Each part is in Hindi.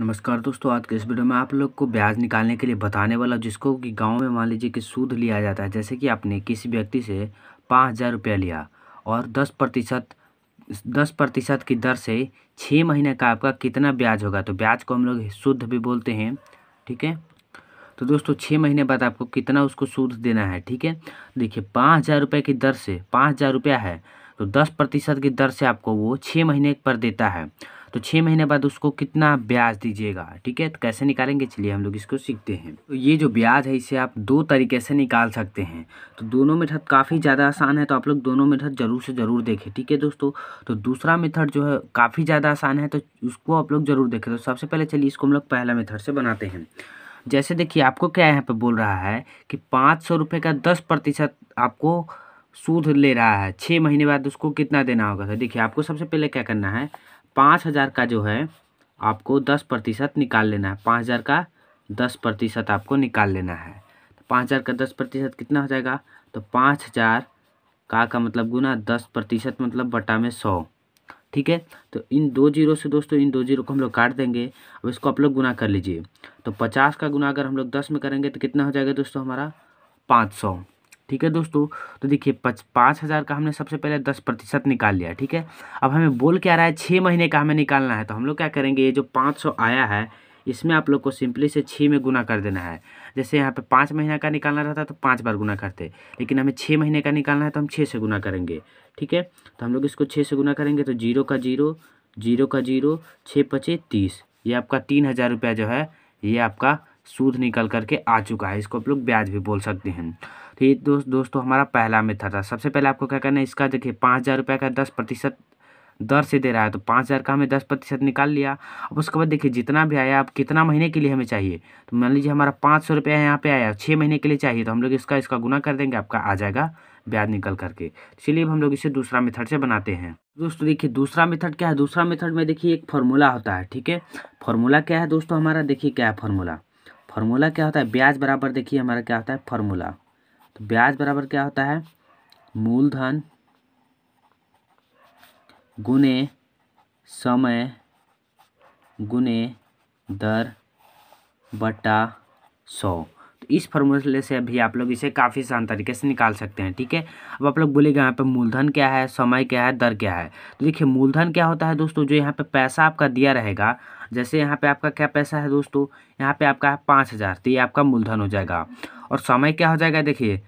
नमस्कार दोस्तों आज के इस वीडियो में आप लोग को ब्याज निकालने के लिए बताने वाला जिसको कि गांव में मान लीजिए कि सूद लिया जाता है जैसे कि आपने किसी व्यक्ति से पाँच हज़ार रुपया लिया और दस प्रतिशत दस प्रतिशत की दर से छः महीने का आपका कितना ब्याज होगा तो ब्याज को हम लोग शुद्ध भी बोलते हैं ठीक है तो दोस्तों छः महीने बाद आपको कितना उसको सूद देना है ठीक है देखिए पाँच हज़ार रुपये की दर से पाँच हज़ार रुपया है तो दस प्रतिशत की दर से आपको वो छः महीने पर देता है तो छः महीने बाद उसको कितना ब्याज दीजिएगा ठीक है तो कैसे निकालेंगे चलिए हम लोग इसको सीखते हैं तो ये जो ब्याज है इसे आप दो तरीके से निकाल सकते हैं तो दोनों मेथड काफ़ी ज़्यादा आसान है तो आप लोग दोनों मेथड ज़रूर से ज़रूर देखें ठीक है दोस्तों तो दूसरा मेथड जो है काफ़ी ज़्यादा आसान है तो उसको आप लोग ज़रूर देखें तो सबसे पहले चलिए इसको हम लोग पहला मेथड से बनाते हैं जैसे देखिए आपको क्या यहाँ पर बोल रहा है कि पाँच सौ रुपये का दस प्रतिशत आपको सूद ले रहा है छः महीने बाद उसको कितना देना होगा तो देखिए आपको सबसे पहले क्या करना है पाँच हज़ार का जो है आपको दस प्रतिशत निकाल लेना है पाँच हज़ार का दस प्रतिशत आपको निकाल लेना है तो पाँच हज़ार का दस प्रतिशत कितना हो जाएगा तो पाँच हज़ार का का मतलब गुना दस प्रतिशत मतलब बटा में सौ ठीक है तो इन दो जीरो से दोस्तों इन दो जीरो को हम लोग काट देंगे अब इसको आप लोग गुना कर लीजिए तो पचास का गुना अगर हम लोग दस में करेंगे तो कितना हो जाएगा दोस्तों हमारा पाँच सौ ठीक है दोस्तों तो देखिए पच पाँच हज़ार का हमने सबसे पहले दस प्रतिशत निकाल लिया ठीक है अब हमें बोल क्या रहा है छः महीने का हमें निकालना है तो हम लोग क्या करेंगे ये जो पाँच सौ आया है इसमें आप लोग को सिंपली से छः में गुना कर देना है जैसे यहाँ पे पाँच महीना का निकालना रहता है तो पाँच बार गुना करते लेकिन हमें छः महीने का निकालना है तो हम छः से गुना करेंगे ठीक है तो हम लोग इसको छः से गुना करेंगे तो जीरो का जीरो जीरो का जीरो छः पचे तीस ये आपका तीन हज़ार रुपया जो है ये आपका सूद निकल करके आ चुका है इसको आप लोग ब्याज भी बोल सकते हैं तो ये दोस्त दोस्तों हमारा पहला मेथड था सबसे पहले आपको क्या करना है इसका देखिए पाँच हज़ार रुपये का दस प्रतिशत दर से दे रहा है तो पाँच हज़ार का हमें दस प्रतिशत निकाल लिया अब उसके बाद देखिए जितना भी आया अब कितना महीने के लिए हमें चाहिए तो मान लीजिए हमारा पाँच सौ रुपया यहाँ पे आया छः महीने के लिए चाहिए तो हम लोग इसका इसका गुना कर देंगे आपका आ जाएगा ब्याज निकल करके तो चलिए हम लोग इसे दूसरा मेथड से बनाते हैं दोस्तों देखिए दूसरा मेथड क्या है दूसरा मेथड में देखिए एक फार्मूला होता है ठीक है फार्मूला क्या है दोस्तों हमारा देखिए क्या है फार्मूला फार्मूला क्या होता है ब्याज बराबर देखिए हमारा क्या होता है फार्मूला तो ब्याज बराबर क्या होता है मूलधन गुने समय गुने दर बटा सौ इस फॉर्मूले से भी आप लोग इसे काफ़ी आसान तरीके से निकाल सकते हैं ठीक है अब आप लोग बोलेगा यहाँ पे मूलधन क्या है समय क्या है दर क्या है तो देखिए मूलधन क्या होता है दोस्तों जो यहाँ पे पैसा आपका दिया रहेगा जैसे यहाँ पे आपका क्या पैसा है दोस्तों यहाँ पे आपका है पाँच हज़ार तो ये आपका मूलधन हो जाएगा और समय क्या हो जाएगा देखिए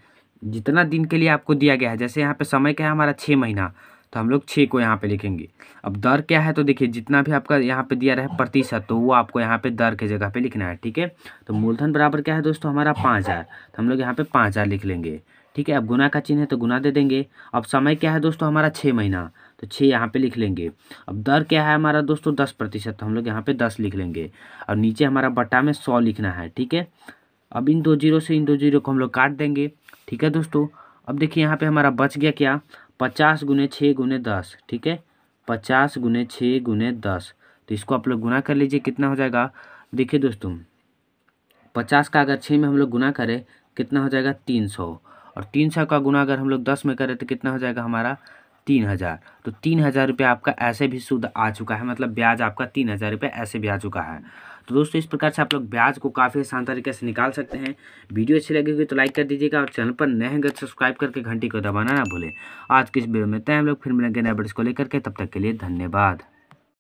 जितना दिन के लिए आपको दिया गया है जैसे यहाँ पे समय क्या है हमारा छः महीना तो हम लोग छः को यहाँ पे लिखेंगे अब दर क्या है तो देखिए जितना भी आपका यहाँ पे दिया रहे है प्रतिशत तो वो आपको यहाँ पे दर के जगह पे लिखना है ठीक है तो मूलधन बराबर क्या है दोस्तों हमारा पाँच हज़ार तो हम लोग यहाँ पे पाँच हज़ार लिख लेंगे ठीक है अब गुना का चिन्ह है तो गुना दे देंगे अब समय क्या है दोस्तों हमारा छः महीना तो छः यहाँ पे लिख लेंगे अब दर क्या है हमारा दोस्तों दस प्रतिशत तो हम लोग यहाँ पे दस लिख लेंगे और नीचे हमारा बट्टा में सौ लिखना है ठीक है अब इन दो जीरो से इन दो जीरो को हम लोग काट देंगे ठीक है दोस्तों अब देखिए यहाँ पे हमारा बच गया क्या पचास गुने छः गुने दस ठीक है पचास गुने छः गुने दस तो इसको आप लोग गुना कर लीजिए कितना हो जाएगा देखिए दोस्तों पचास का अगर छः में हम लोग गुना करें कितना हो जाएगा तीन सौ और तीन सौ का गुना अगर हम लोग दस में करें तो कितना हो जाएगा हमारा तीन हज़ार तो तीन हज़ार रुपये आपका ऐसे भी शुद्ध आ चुका है मतलब ब्याज आपका तीन हज़ार रुपये ऐसे भी आ चुका है तो दोस्तों इस प्रकार से आप लोग ब्याज को काफ़ी आसान तरीके से निकाल सकते हैं वीडियो अच्छी लगेगी तो लाइक कर दीजिएगा और चैनल पर नए हैं तो सब्सक्राइब करके घंटी को दबाना ना भूलें आज के इस वीडियो में तय हम लोग फिर मिलेंगे नए बड़े को लेकर के तब तक के लिए धन्यवाद